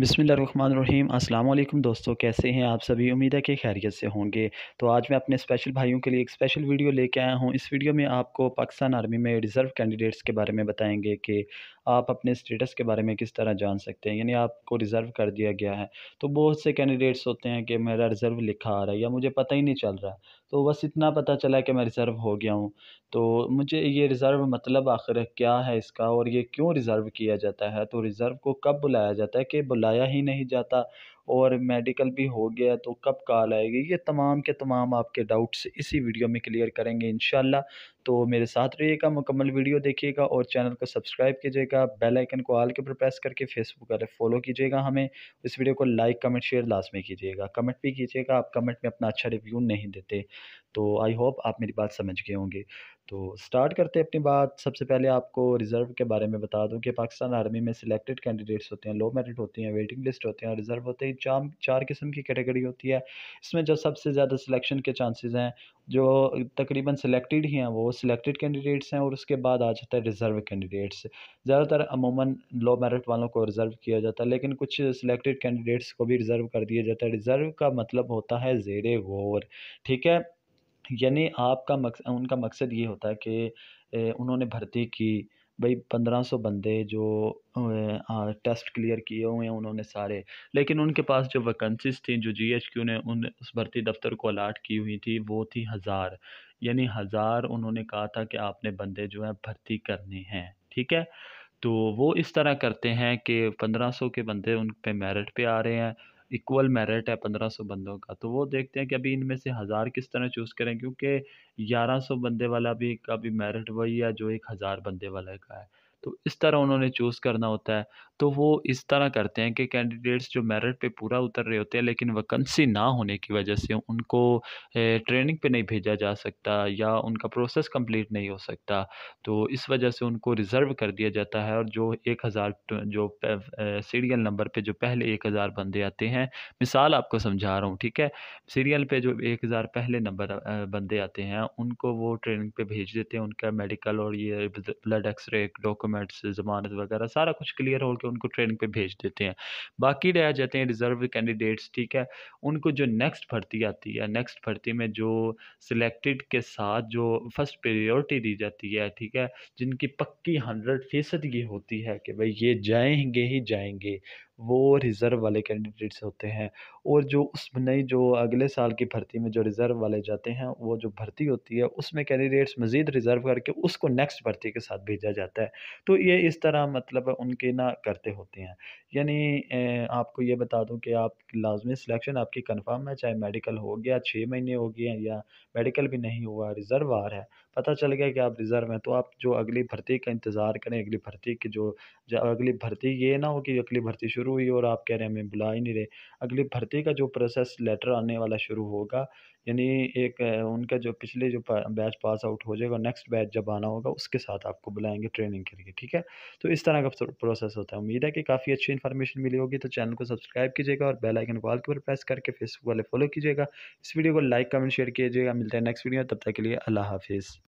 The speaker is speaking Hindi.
बिसमीम अल्लाम दोस्तों कैसे हैं आप सभी उम्मीद है कि खैरियत से होंगे तो आज मैं अपने स्पेशल भाइयों के लिए एक स्पेशल वीडियो लेके आया हूं इस वीडियो में आपको पाकिस्तान आर्मी में रिज़र्व कैंडिडेट्स के बारे में बताएंगे कि आप अपने स्टेटस के बारे में किस तरह जान सकते हैं यानी आपको रिज़र्व कर दिया गया है तो बहुत से कैंडिडेट्स होते हैं कि मेरा रिज़र्व लिखा आ रहा है या मुझे पता ही नहीं चल रहा तो बस इतना पता चला कि मैं रिज़र्व हो गया हूँ तो मुझे ये रिज़र्व मतलब आखिर क्या है इसका और ये क्यों रिज़र्व किया जाता है तो रिज़र्व को कब बुलाया जाता है कि बुलाया ही नहीं जाता और मेडिकल भी हो गया तो कब कॉल आएगी ये तमाम के तमाम आपके डाउट्स इसी वीडियो में क्लियर करेंगे इन तो मेरे साथ रहिएगा मुकम्मल वीडियो देखिएगा और चैनल को सब्सक्राइब कीजिएगा बेल आइकन को आल के ऊपर प्रेस करके फेसबुक वाले फॉलो कीजिएगा हमें इस वीडियो को लाइक कमेंट शेयर लाजमी कीजिएगा कमेंट भी कीजिएगा आप कमेंट में अपना अच्छा रिव्यू नहीं देते तो आई होप आप मेरी बात समझ गए होंगे तो स्टार्ट करते हैं अपनी बात सबसे पहले आपको रिज़र्व के बारे में बता दूं कि पाकिस्तान आर्मी में सिलेक्टेड कैंडिडेट्स होते हैं लो मेरिट होते हैं वेटिंग लिस्ट होते हैं रिज़र्व होते हैं चार चार किस्म की कैटेगरी होती है इसमें जो सबसे ज़्यादा सिलेक्शन के चांसेस हैं जो तकरीबन सिलेक्टेड ही हैं वो सिलेक्टेड कैंडिडेट्स हैं और उसके बाद आ जाता है रिज़र्व कैंडिडेट्स ज़्यादातर अमूमन लो मेरिट वालों को रिज़र्व किया जाता है लेकिन कुछ सिलेक्टेड कैंडिडेट्स को भी रिज़र्व कर दिया जाता है रिज़र्व का मतलब होता है ज़ेर गौर ठीक है यानी आपका मकसद उनका मकसद ये होता है कि उन्होंने भर्ती की भाई पंद्रह सौ बंदे जो टेस्ट क्लियर किए हुए हैं उन्होंने सारे लेकिन उनके पास जो वैकेंसीज थी जो जी एच क्यू ने उन उस भर्ती दफ्तर को अलाट की हुई थी वो थी हज़ार यानी हज़ार उन्होंने कहा था कि आपने बंदे जो हैं भर्ती करने हैं ठीक है तो वो इस तरह करते हैं कि पंद्रह सौ के बंदे उन पे मेरिट पे आ रहे हैं इक्वल मेरिट है पंद्रह सौ बंदों का तो वो देखते हैं कि अभी इनमें से हज़ार किस तरह चूज़ करें क्योंकि ग्यारह सौ बंदे वाला भी का भी मेरिट वही है जो एक हज़ार बंदे वाले का है तो इस तरह उन्होंने चूज़ करना होता है तो वो इस तरह करते हैं कि कैंडिडेट्स जो मेरिट पे पूरा उतर रहे होते हैं लेकिन वैकेंसी ना होने की वजह से उनको ट्रेनिंग पे नहीं भेजा जा सकता या उनका प्रोसेस कंप्लीट नहीं हो सकता तो इस वजह से उनको रिज़र्व कर दिया जाता है और जो एक हज़ार जो सीरियल नंबर पर जो पहले एक हज़ार बंदे आते हैं मिसाल आपको समझा रहा हूँ ठीक है सीरियल पर जो एक हज़ार पहले नंबर बंदे आते हैं उनको वो ट्रेनिंग पर भेज देते हैं उनका मेडिकल और ये ब्लड एक्सरे डॉक्यूमेंट डॉक्यूमेंट्स जमानत वगैरह सारा कुछ क्लियर होकर उनको ट्रेनिंग पे भेज देते हैं बाकी रह जाते हैं रिज़र्व कैंडिडेट्स ठीक है उनको जो नेक्स्ट भर्ती आती है नेक्स्ट भर्ती में जो सिलेक्टेड के साथ जो फर्स्ट प्रियोरिटी दी जाती है ठीक है जिनकी पक्की हंड्रेड फीसद ये होती है कि भाई ये जाएंगे ही जाएंगे वो रिज़र्व वाले कैंडिडेट्स होते हैं और जो उस नई जो अगले साल की भर्ती में जो रिज़र्व वाले जाते हैं वो जो भर्ती होती है उसमें कैंडिडेट्स मज़ीद रिज़र्व करके उसको नेक्स्ट भर्ती के साथ भेजा जाता है तो ये इस तरह मतलब उनके ना करते होते हैं यानी आपको ये बता दूँ कि आप लाजमी सिलेक्शन आपकी कन्फर्म है चाहे मेडिकल हो गया छः महीने हो गए या मेडिकल भी नहीं हुआ रिज़र्व आ रहा है पता चल गया कि आप रिज़र्व हैं तो आप जो अगली भर्ती का इंतज़ार करें अगली भर्ती की जो अगली भर्ती ये ना हो कि अगली भर्ती शुरू शुरू हुई और आप कह रहे हैं हमें बुला ही नहीं रहे अगली भर्ती का जो प्रोसेस लेटर आने वाला शुरू होगा यानी एक उनका जो पिछले जो बैच पास आउट हो जाएगा नेक्स्ट बैच जब आना होगा उसके साथ आपको बुलाएंगे ट्रेनिंग के लिए ठीक है तो इस तरह का प्रोसेस होता है उम्मीद है कि काफ़ी अच्छी इन्फॉर्मेशन मिली होगी तो चैनल को सब्सक्राइब कीजिएगा और बेल आइकन कॉल के ऊपर प्रेस करके फेसबुक वाले फॉलो कीजिएगा इस वीडियो को लाइक कमेंट शेयर कीजिएगा मिलता है नेक्स्ट वीडियो तब तक के लिए अल्लाह हाफिज़